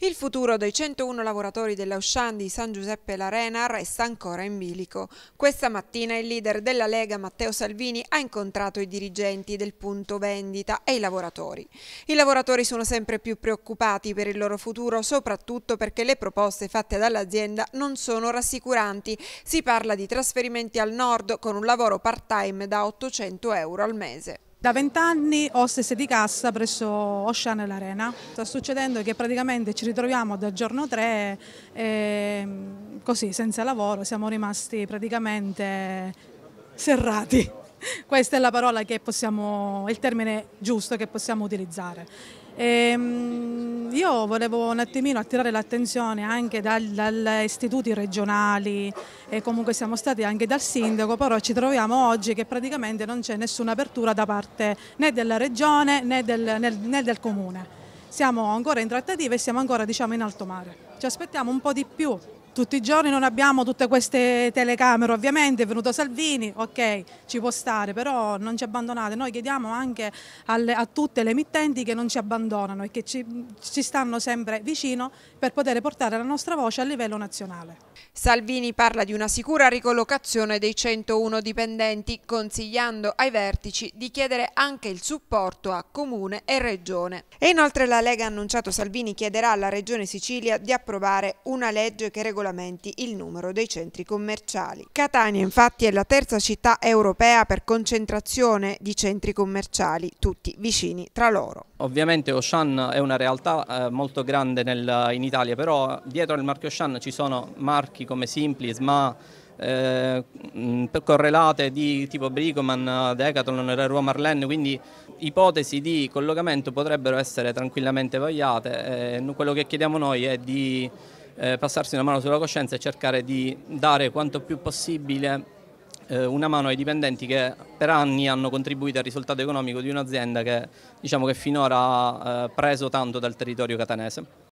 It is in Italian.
Il futuro dei 101 lavoratori dell'Aushan di San Giuseppe Larena resta ancora in bilico. Questa mattina il leader della Lega Matteo Salvini ha incontrato i dirigenti del punto vendita e i lavoratori. I lavoratori sono sempre più preoccupati per il loro futuro, soprattutto perché le proposte fatte dall'azienda non sono rassicuranti. Si parla di trasferimenti al nord con un lavoro part-time da 800 euro al mese. Da vent'anni hostess di cassa presso Ocean l'Arena. Sta succedendo che praticamente ci ritroviamo dal giorno 3 e ehm, così senza lavoro, siamo rimasti praticamente serrati. Questa è la parola che possiamo, il termine giusto che possiamo utilizzare. E, ehm, io volevo un attimino attirare l'attenzione anche dagli istituti regionali e comunque siamo stati anche dal sindaco, però ci troviamo oggi che praticamente non c'è nessuna apertura da parte né della regione né del, né del comune. Siamo ancora in trattativa e siamo ancora diciamo, in alto mare. Ci aspettiamo un po' di più tutti i giorni non abbiamo tutte queste telecamere, ovviamente è venuto Salvini, ok, ci può stare, però non ci abbandonate, noi chiediamo anche alle, a tutte le emittenti che non ci abbandonano e che ci, ci stanno sempre vicino per poter portare la nostra voce a livello nazionale. Salvini parla di una sicura ricollocazione dei 101 dipendenti, consigliando ai vertici di chiedere anche il supporto a Comune e Regione. E inoltre la Lega ha annunciato Salvini chiederà alla Regione Sicilia di approvare una legge che regola regolamenti il numero dei centri commerciali. Catania infatti è la terza città europea per concentrazione di centri commerciali, tutti vicini tra loro. Ovviamente Ocean è una realtà eh, molto grande nel, in Italia, però dietro al marchio Ocean ci sono marchi come Simpli, SMA, eh, correlate di tipo Bricoman, Decathlon, Leroy Marlene, quindi ipotesi di collocamento potrebbero essere tranquillamente vagliate. Eh, quello che chiediamo noi è di eh, passarsi una mano sulla coscienza e cercare di dare quanto più possibile eh, una mano ai dipendenti che per anni hanno contribuito al risultato economico di un'azienda che, diciamo, che finora ha eh, preso tanto dal territorio catanese.